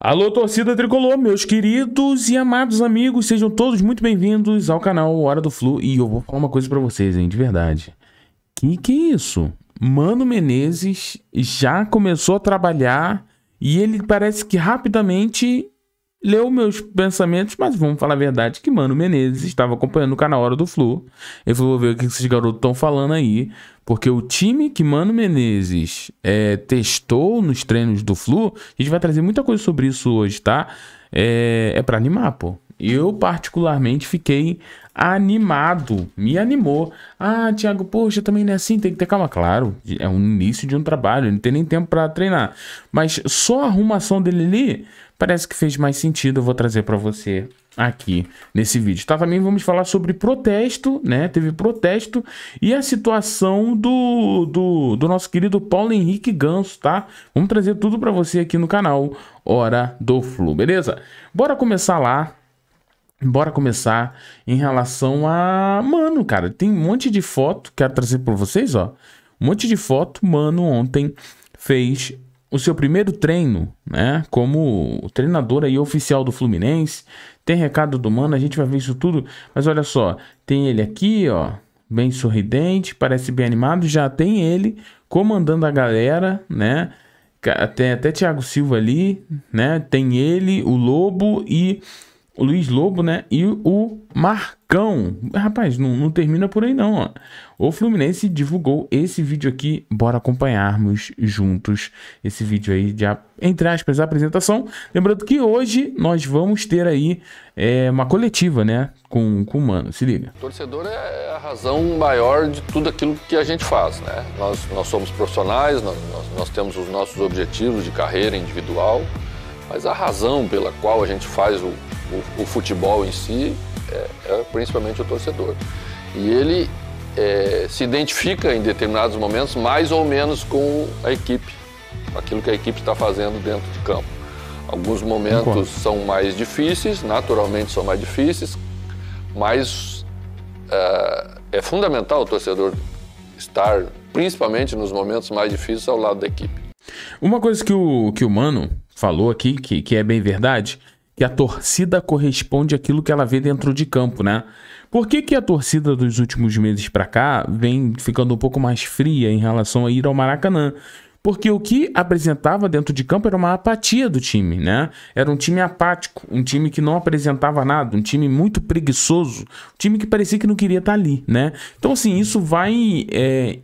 Alô, torcida tricolor, meus queridos e amados amigos, sejam todos muito bem-vindos ao canal Hora do Flu. E eu vou falar uma coisa para vocês, hein, de verdade. Que que é isso? Mano Menezes já começou a trabalhar e ele parece que rapidamente leu meus pensamentos, mas vamos falar a verdade que Mano Menezes estava acompanhando o canal Hora do Flu. Ele falou, vou ver o que esses garotos estão falando aí. Porque o time que Mano Menezes é, testou nos treinos do Flu, a gente vai trazer muita coisa sobre isso hoje, tá? Eh, é, é para animar, pô. Eu, particularmente, fiquei animado, me animou. Ah, Thiago, poxa, também não é assim, tem que ter calma. Claro, é um início de um trabalho, não tem nem tempo para treinar. Mas só a arrumação dele ali parece que fez mais sentido, eu vou trazer para você aqui nesse vídeo. Tá, também vamos falar sobre protesto, né? Teve protesto e a situação do, do, do nosso querido Paulo Henrique Ganso, tá? Vamos trazer tudo para você aqui no canal Hora do Flu, beleza? Bora começar lá Bora começar em relação a. Mano, cara, tem um monte de foto. Quero trazer para vocês, ó. Um monte de foto. Mano, ontem fez o seu primeiro treino, né? Como treinador aí oficial do Fluminense. Tem recado do Mano, a gente vai ver isso tudo. Mas olha só, tem ele aqui, ó. Bem sorridente, parece bem animado. Já tem ele comandando a galera, né? Tem até Thiago Silva ali, né? Tem ele, o Lobo e o Luiz Lobo, né? E o Marcão. Rapaz, não, não termina por aí não, ó. O Fluminense divulgou esse vídeo aqui. Bora acompanharmos juntos esse vídeo aí de, entre aspas, apresentação. Lembrando que hoje nós vamos ter aí é, uma coletiva, né? Com, com o Mano, se liga. O torcedor é a razão maior de tudo aquilo que a gente faz, né? Nós, nós somos profissionais, nós, nós, nós temos os nossos objetivos de carreira individual, mas a razão pela qual a gente faz o o, o futebol em si é, é, principalmente o torcedor. E ele é, se identifica em determinados momentos mais ou menos com a equipe, aquilo que a equipe está fazendo dentro de campo. Alguns momentos Enquanto. são mais difíceis, naturalmente são mais difíceis, mas é, é fundamental o torcedor estar, principalmente nos momentos mais difíceis, ao lado da equipe. Uma coisa que o, que o Mano falou aqui, que, que é bem verdade, que a torcida corresponde àquilo que ela vê dentro de campo, né? Por que, que a torcida dos últimos meses para cá vem ficando um pouco mais fria em relação a ir ao Maracanã? Porque o que apresentava dentro de campo era uma apatia do time, né? Era um time apático, um time que não apresentava nada, um time muito preguiçoso, um time que parecia que não queria estar tá ali, né? Então, assim, isso vai é,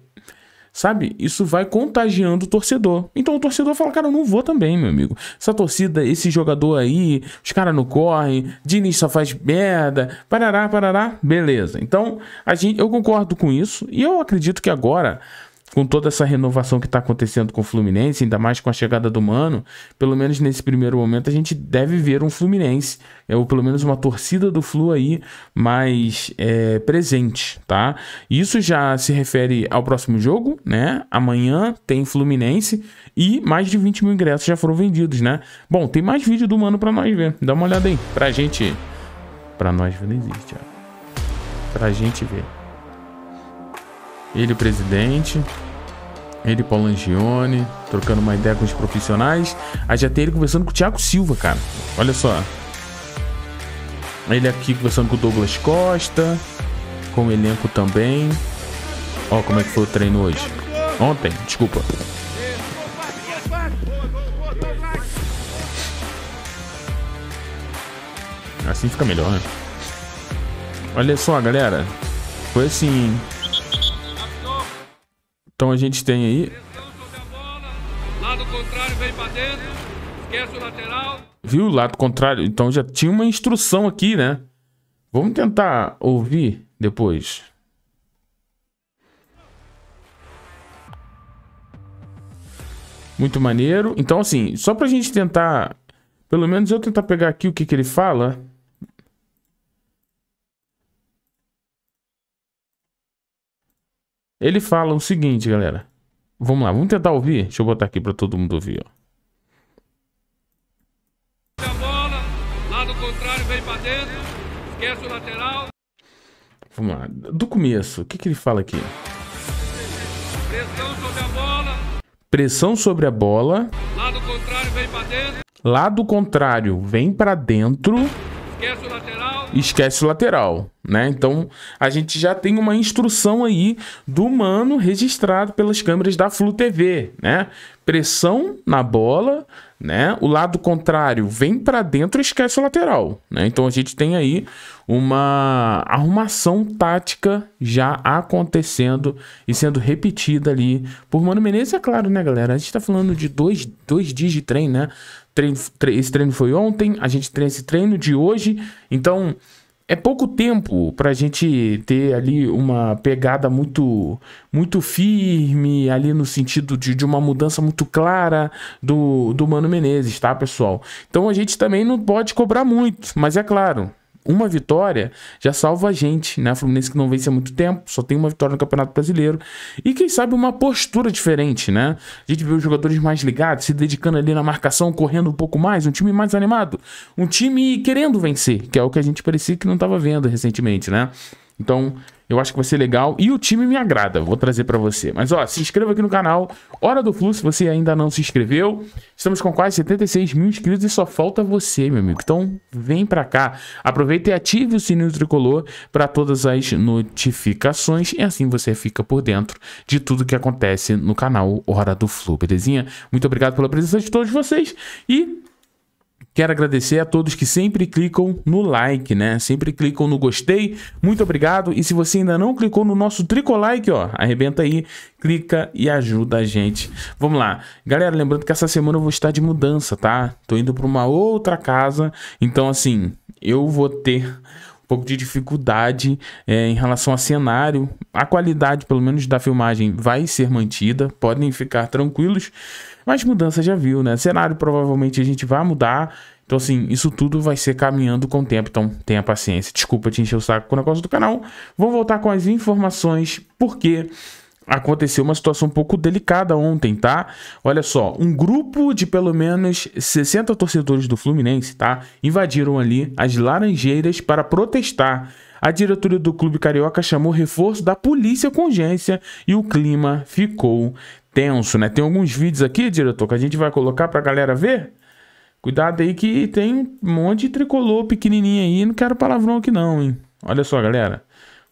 Sabe? Isso vai contagiando o torcedor. Então o torcedor fala, cara, eu não vou também, meu amigo. Essa torcida, esse jogador aí, os caras não correm, Diniz só faz merda, parará, parará. Beleza. Então, a gente, eu concordo com isso e eu acredito que agora com toda essa renovação que está acontecendo com o Fluminense, ainda mais com a chegada do Mano, pelo menos nesse primeiro momento a gente deve ver um Fluminense, é, ou pelo menos uma torcida do Flu aí mais é, presente, tá? Isso já se refere ao próximo jogo, né? Amanhã tem Fluminense e mais de 20 mil ingressos já foram vendidos, né? Bom, tem mais vídeo do Mano para nós ver, dá uma olhada aí, pra gente... Pra nós não existe, ó. Pra gente ver ele presidente, ele Paulo Angione, trocando uma ideia com os profissionais. Aí já tem ele conversando com o Thiago Silva, cara. Olha só. Ele aqui conversando com o Douglas Costa, com o elenco também. Ó, como é que foi o treino hoje. Ontem, desculpa. Assim fica melhor, né? Olha só, galera. Foi assim, então a gente tem aí. Lado contrário vem pra dentro. Esquece o lateral. Viu? Lado contrário. Então já tinha uma instrução aqui, né? Vamos tentar ouvir depois. Muito maneiro. Então, assim, só pra gente tentar. Pelo menos eu tentar pegar aqui o que, que ele fala. Ele fala o seguinte, galera. Vamos lá, vamos tentar ouvir. Deixa eu botar aqui para todo mundo ouvir, ó. A bola, lado contrário vem para dentro, esquece o lateral. Vamos lá, do começo, o que, que ele fala aqui? Pressão sobre a bola. Pressão sobre a bola. Lado contrário vem para dentro. Lado contrário vem para dentro esquece o lateral, né? Então a gente já tem uma instrução aí do mano registrado pelas câmeras da Flu TV, né? Pressão na bola, né? O lado contrário vem para dentro esquece o lateral, né? Então a gente tem aí uma arrumação tática já acontecendo e sendo repetida ali por Mano Menezes, é claro, né, galera? A gente tá falando de dois, dois dias de trem, né? Treino, tre esse treino foi ontem, a gente tem esse treino de hoje, então é pouco tempo para a gente ter ali uma pegada muito muito firme ali no sentido de, de uma mudança muito clara do, do Mano Menezes, tá, pessoal? Então a gente também não pode cobrar muito, mas é claro, uma vitória já salva a gente, né? O Fluminense que não vence há muito tempo, só tem uma vitória no Campeonato Brasileiro. E quem sabe uma postura diferente, né? A gente vê os jogadores mais ligados, se dedicando ali na marcação, correndo um pouco mais, um time mais animado, um time querendo vencer, que é o que a gente parecia que não estava vendo recentemente, né? Então, eu acho que vai ser legal. E o time me agrada, vou trazer para você. Mas, ó, se inscreva aqui no canal. Hora do fluxo. se você ainda não se inscreveu. Estamos com quase 76 mil inscritos e só falta você, meu amigo. Então, vem para cá. Aproveita e ative o sininho tricolor para todas as notificações. E assim você fica por dentro de tudo que acontece no canal Hora do Fluxo, belezinha? Muito obrigado pela presença de todos vocês. E Quero agradecer a todos que sempre clicam no like, né? Sempre clicam no gostei. Muito obrigado. E se você ainda não clicou no nosso tricolike, ó, arrebenta aí, clica e ajuda a gente. Vamos lá. Galera, lembrando que essa semana eu vou estar de mudança, tá? Tô indo para uma outra casa. Então, assim, eu vou ter um pouco de dificuldade é, em relação a cenário. A qualidade, pelo menos, da filmagem vai ser mantida, podem ficar tranquilos. Mas mudança já viu, né? Cenário provavelmente a gente vai mudar. Então, assim, isso tudo vai ser caminhando com o tempo. Então, tenha paciência. Desculpa te encher o saco com o negócio do canal. Vou voltar com as informações, porque aconteceu uma situação um pouco delicada ontem, tá? Olha só, um grupo de pelo menos 60 torcedores do Fluminense, tá? Invadiram ali as Laranjeiras para protestar. A diretoria do clube carioca chamou reforço da polícia com urgência e o clima ficou tenso, né? Tem alguns vídeos aqui, diretor, que a gente vai colocar pra galera ver. Cuidado aí que tem um monte de tricolor pequenininho aí. Não quero palavrão aqui não, hein? Olha só, galera.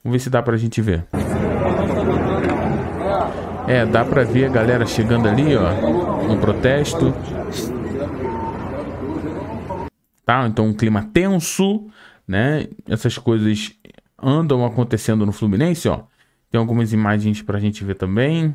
Vamos ver se dá pra gente ver. É, dá pra ver a galera chegando ali, ó. No protesto. Tá, então um clima tenso, né? Essas coisas andam acontecendo no Fluminense, ó. Tem algumas imagens pra gente ver também.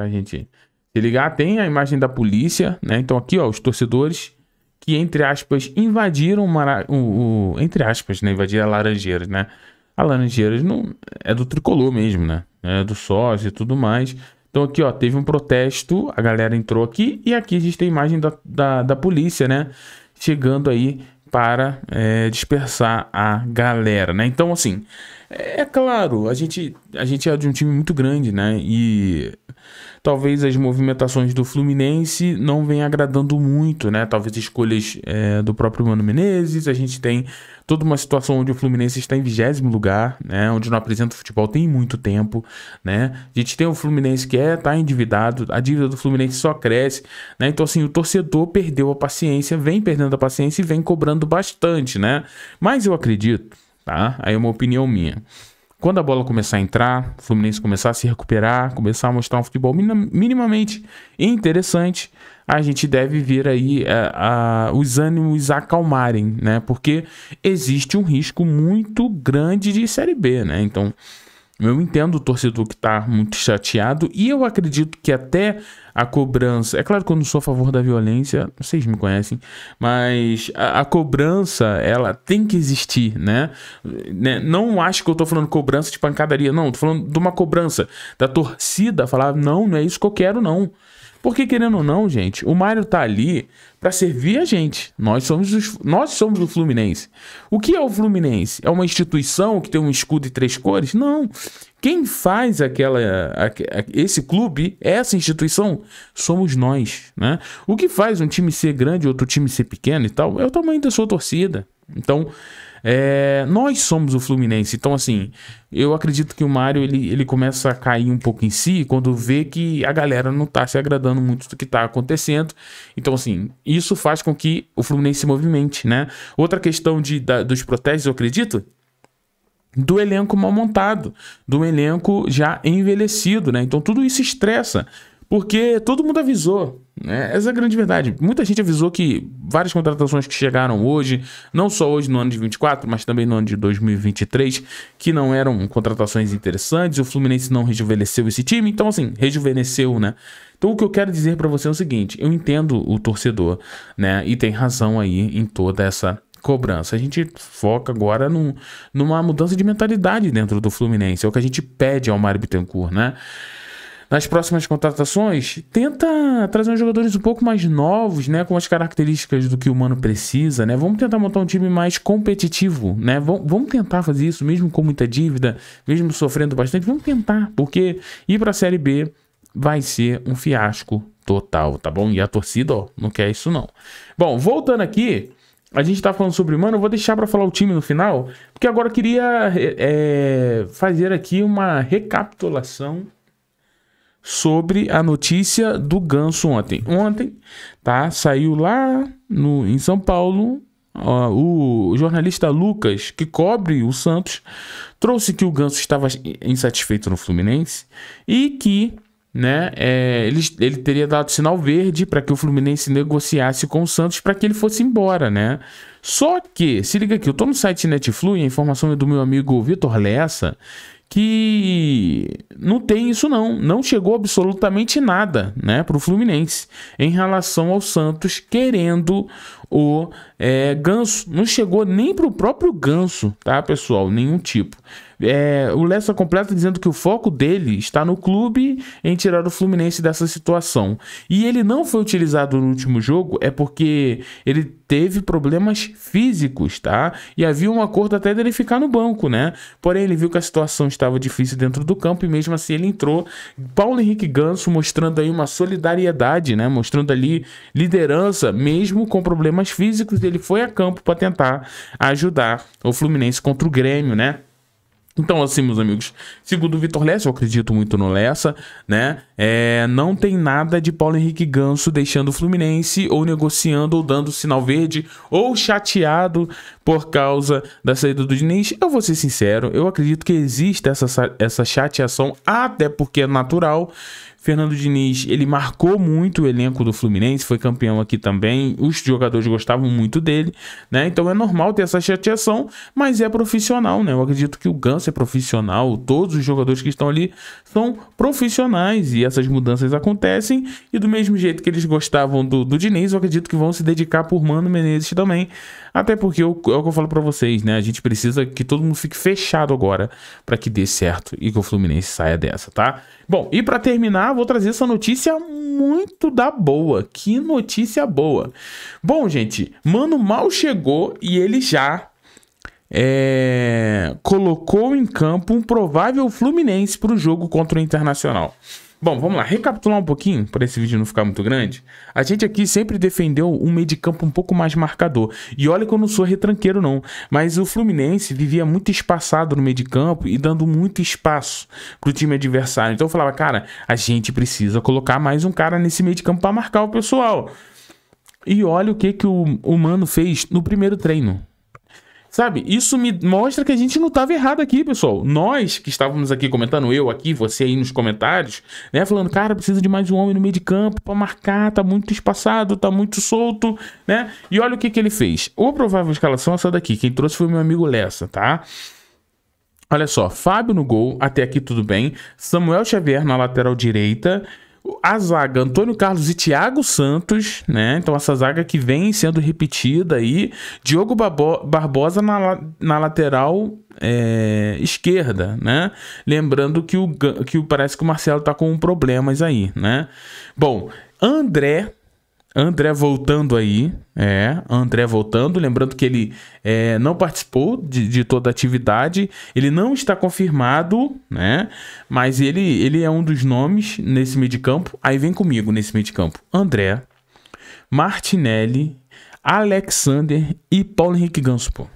Pra tá, gente se ligar, tem a imagem da polícia, né? Então aqui, ó, os torcedores que, entre aspas, invadiram o, o, o entre aspas, né? Invadiram a Laranjeiras, né? A Laranjeiras não, é do tricolor mesmo, né? É do sócio e tudo mais. Então aqui, ó, teve um protesto, a galera entrou aqui e aqui a gente tem a imagem da, da, da polícia, né? Chegando aí para é, dispersar a galera, né? Então, assim, é, é, claro, a gente, a gente é de um time muito grande, né? E talvez as movimentações do Fluminense não venham agradando muito, né? Talvez escolhas é, do próprio Mano Menezes. A gente tem toda uma situação onde o Fluminense está em vigésimo lugar, né? Onde não apresenta futebol tem muito tempo, né? A gente tem o Fluminense que é tá endividado, a dívida do Fluminense só cresce, né? Então assim o torcedor perdeu a paciência, vem perdendo a paciência e vem cobrando bastante, né? Mas eu acredito tá? Aí é uma opinião minha. Quando a bola começar a entrar, o Fluminense começar a se recuperar, começar a mostrar um futebol minimamente interessante, a gente deve ver aí é, a, os ânimos acalmarem, né? Porque existe um risco muito grande de Série B, né? Então, eu entendo o torcedor que está muito chateado e eu acredito que até a cobrança. É claro que eu não sou a favor da violência, vocês me conhecem, mas a, a cobrança, ela tem que existir, né? né? Não acho que eu estou falando cobrança de pancadaria, não. estou falando de uma cobrança da torcida falar: não, não é isso que eu quero, não. Porque querendo ou não, gente, o Mário tá ali para servir a gente. Nós somos, os, nós somos o Fluminense. O que é o Fluminense? É uma instituição que tem um escudo e três cores? Não. Quem faz aquela esse clube, essa instituição, somos nós, né? O que faz um time ser grande, outro time ser pequeno e tal, é o tamanho da sua torcida. Então, é, nós somos o Fluminense. Então, assim, eu acredito que o Mário ele, ele começa a cair um pouco em si quando vê que a galera não tá se agradando muito do que tá acontecendo. Então, assim, isso faz com que o Fluminense se movimente, né? Outra questão de, da, dos protestos, eu acredito, do elenco mal montado, do elenco já envelhecido, né? Então tudo isso estressa. Porque todo mundo avisou. Né? Essa é a grande verdade. Muita gente avisou que várias contratações que chegaram hoje, não só hoje no ano de 24, mas também no ano de 2023, que não eram contratações interessantes, o Fluminense não rejuvenesceu esse time, então assim, rejuvenesceu, né? Então o que eu quero dizer para você é o seguinte, eu entendo o torcedor, né? E tem razão aí em toda essa cobrança. A gente foca agora num, numa mudança de mentalidade dentro do Fluminense, é o que a gente pede ao Mário Bittencourt, né? nas próximas contratações, tenta trazer uns jogadores um pouco mais novos, né? Com as características do que o Mano precisa, né? Vamos tentar montar um time mais competitivo, né? vamos tentar fazer isso, mesmo com muita dívida, mesmo sofrendo bastante. Vamos tentar, porque ir para a Série B vai ser um fiasco total, tá bom? E a torcida, ó, não quer isso não. Bom, voltando aqui, a gente tá falando sobre mano, eu vou deixar para falar o time no final, porque agora eu queria é, fazer aqui uma recapitulação sobre a notícia do Ganso ontem. Ontem, tá? Saiu lá no, em São Paulo Uh, o jornalista Lucas, que cobre o Santos, trouxe que o Ganso estava insatisfeito no Fluminense e que né, é, ele, ele teria dado sinal verde para que o Fluminense negociasse com o Santos para que ele fosse embora, né? Só que, se liga aqui, eu estou no site Netflu a informação é do meu amigo Vitor Lessa, que não tem isso não, não chegou absolutamente nada, né, para o Fluminense em relação ao Santos querendo o é, Ganso, não chegou nem para o próprio Ganso, tá pessoal, nenhum tipo. É, o Lessa completa dizendo que o foco dele está no clube em tirar o Fluminense dessa situação. E ele não foi utilizado no último jogo é porque ele teve problemas físicos, tá? E havia um acordo até dele ficar no banco, né? Porém, ele viu que a situação estava difícil dentro do campo e mesmo assim ele entrou. Paulo Henrique Ganso mostrando aí uma solidariedade, né? Mostrando ali liderança, mesmo com problemas físicos, ele foi a campo para tentar ajudar o Fluminense contra o Grêmio, né? Então, assim, meus amigos, segundo o Vitor Lessa, eu acredito muito no Lessa, né? É, não tem nada de Paulo Henrique Ganso deixando o Fluminense, ou negociando, ou dando sinal verde, ou chateado por causa da saída do Diniz. Eu vou ser sincero, eu acredito que existe essa, essa chateação, até porque é natural. Fernando Diniz, ele marcou muito o elenco do Fluminense, foi campeão aqui também. Os jogadores gostavam muito dele, né? Então é normal ter essa chateação, mas é profissional, né? Eu acredito que o Ganso é profissional, todos os jogadores que estão ali são profissionais e essas mudanças acontecem. E do mesmo jeito que eles gostavam do, do Diniz, eu acredito que vão se dedicar por Mano Menezes também. Até porque eu, é o que eu falo para vocês, né? A gente precisa que todo mundo fique fechado agora para que dê certo e que o Fluminense saia dessa, tá? Bom, e para terminar, vou trazer essa notícia muito da boa. Que notícia boa. Bom, gente, Mano Mal chegou e ele já é, colocou em campo um provável Fluminense para o jogo contra o Internacional. Bom, vamos lá, recapitular um pouquinho, para esse vídeo não ficar muito grande. A gente aqui sempre defendeu um meio de campo um pouco mais marcador. E olha que eu não sou retranqueiro não, mas o Fluminense vivia muito espaçado no meio de campo e dando muito espaço para o time adversário. Então eu falava, cara, a gente precisa colocar mais um cara nesse meio de campo para marcar o pessoal. E olha o que que o, o Mano fez no primeiro treino. Sabe? Isso me mostra que a gente não estava errado aqui, pessoal. Nós que estávamos aqui comentando, eu aqui, você aí nos comentários, né? Falando, cara, precisa de mais um homem no meio de campo para marcar, tá muito espaçado, tá muito solto, né? E olha o que, que ele fez. o provável escalação é essa daqui. Quem trouxe foi meu amigo Lessa, tá? Olha só, Fábio no gol, até aqui tudo bem. Samuel Xavier na lateral direita a zaga Antônio Carlos e Thiago Santos, né? Então essa zaga que vem sendo repetida aí. Diogo Babo Barbosa na, na lateral é, esquerda, né? Lembrando que o que parece que o Marcelo tá com problemas aí, né? Bom, André André voltando aí, é, André voltando, lembrando que ele é, não participou de, de, toda a atividade, ele não está confirmado, né, mas ele, ele é um dos nomes nesse meio de campo, aí vem comigo nesse meio de campo, André, Martinelli, Alexander e Paulo Henrique Ganso, pô.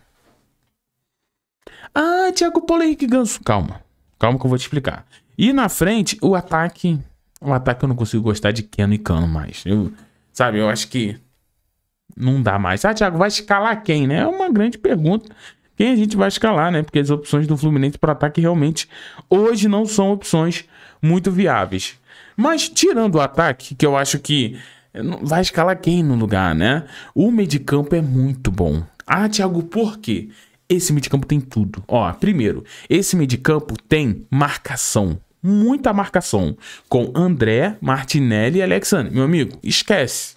Ah, Thiago Paulo Henrique Ganso, calma, calma que eu vou te explicar. E na frente, o ataque, o ataque eu não consigo gostar de Keno e Cano mais, eu... Sabe, eu acho que não dá mais. Ah, Thiago, vai escalar quem, né? É uma grande pergunta. Quem a gente vai escalar, né? Porque as opções do Fluminense para ataque realmente hoje não são opções muito viáveis. Mas tirando o ataque, que eu acho que eh, vai escalar quem no lugar, né? O meio de campo é muito bom. Ah, Thiago, por quê? Esse meio de campo tem tudo. Ó, primeiro, esse meio de campo tem marcação muita marcação com André, Martinelli e Alexandre. Meu amigo, esquece.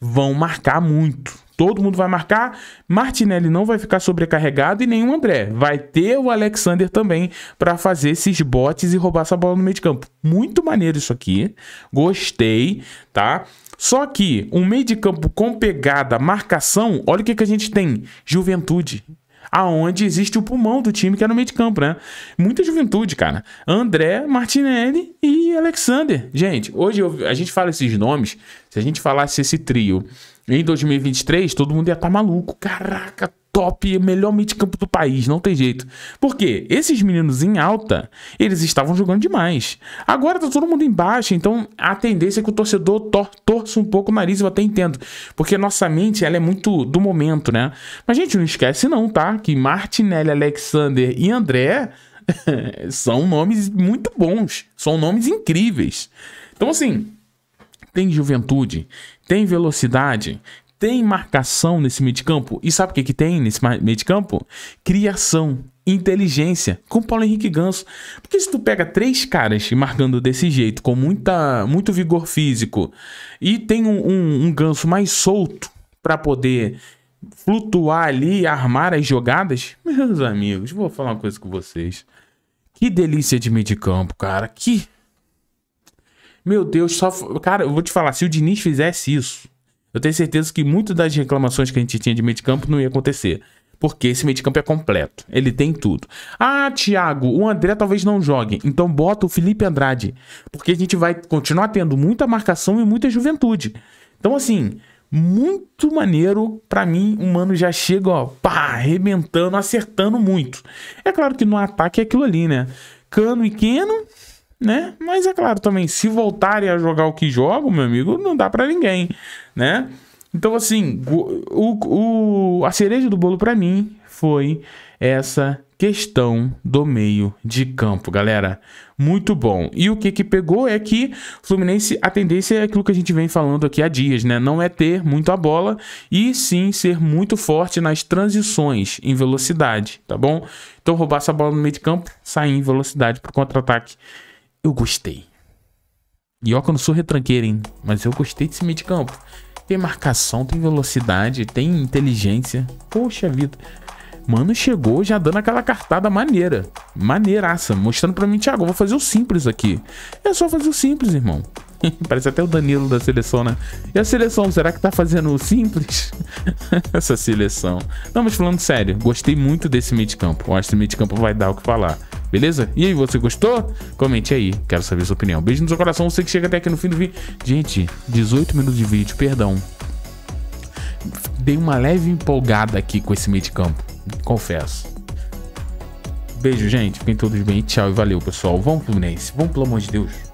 Vão marcar muito. Todo mundo vai marcar. Martinelli não vai ficar sobrecarregado e nenhum André. Vai ter o Alexander também para fazer esses botes e roubar essa bola no meio de campo. Muito maneiro isso aqui. Gostei, tá? Só que um meio de campo com pegada, marcação, olha o que, que a gente tem: juventude aonde existe o pulmão do time, que era é no meio de campo, né? Muita juventude, cara. André, Martinelli e Alexander. Gente, hoje eu, a gente fala esses nomes, se a gente falasse esse trio em 2023, todo mundo ia estar tá maluco. Caraca, top, melhor meio-campo do país, não tem jeito. Porque esses meninos em alta, eles estavam jogando demais. Agora tá todo mundo embaixo, então a tendência é que o torcedor tor torça um pouco o nariz, eu até entendo. Porque nossa mente, ela é muito do momento, né? Mas gente, não esquece não, tá? Que Martinelli, Alexander e André são nomes muito bons, são nomes incríveis. Então assim, tem juventude, tem velocidade, tem marcação nesse meio de campo? E sabe o que, que tem nesse meio de campo? Criação, inteligência, com Paulo Henrique Ganso. Porque se tu pega três caras marcando desse jeito, com muita, muito vigor físico, e tem um, um, um Ganso mais solto para poder flutuar ali, armar as jogadas, meus amigos, vou falar uma coisa com vocês. Que delícia de meio de campo, cara. Que. Meu Deus, só. Cara, eu vou te falar, se o Diniz fizesse isso, eu tenho certeza que muitas das reclamações que a gente tinha de meio de campo não ia acontecer. Porque esse meio de campo é completo. Ele tem tudo. Ah, Thiago, o André talvez não jogue. Então bota o Felipe Andrade. Porque a gente vai continuar tendo muita marcação e muita juventude. Então, assim, muito maneiro. para mim, o mano já chega, ó, pá, arrebentando, acertando muito. É claro que no ataque é aquilo ali, né? Cano e Keno né? Mas é claro também, se voltarem a jogar o que jogam, meu amigo, não dá para ninguém, né? Então, assim, o, o a cereja do bolo para mim foi essa questão do meio de campo, galera. Muito bom. E o que que pegou é que Fluminense, a tendência é aquilo que a gente vem falando aqui há dias, né? Não é ter muito a bola e sim ser muito forte nas transições em velocidade, tá bom? Então roubar essa bola no meio de campo, sair em velocidade pro contra-ataque eu gostei. E ó que eu não sou retranqueiro, hein? Mas eu gostei desse meio de campo. Tem marcação, tem velocidade, tem inteligência. Poxa vida. Mano, chegou já dando aquela cartada maneira. Maneiraça. Mostrando pra mim, Thiago, eu vou fazer o simples aqui. É só fazer o simples, irmão. Parece até o Danilo da seleção, né? E a seleção, será que tá fazendo o simples? Essa seleção. Não, mas falando sério, gostei muito desse meio de campo. Eu acho que esse meio de campo vai dar o que falar. Beleza? E aí, você gostou? Comente aí, quero saber sua opinião. Beijo no seu coração, você que chega até aqui no fim do vídeo. Gente, 18 minutos de vídeo, perdão. Dei uma leve empolgada aqui com esse meio de campo, confesso. Beijo, gente. Fiquem todos bem. Tchau e valeu, pessoal. Vamos, Fluminense. Vamos, pelo amor de Deus.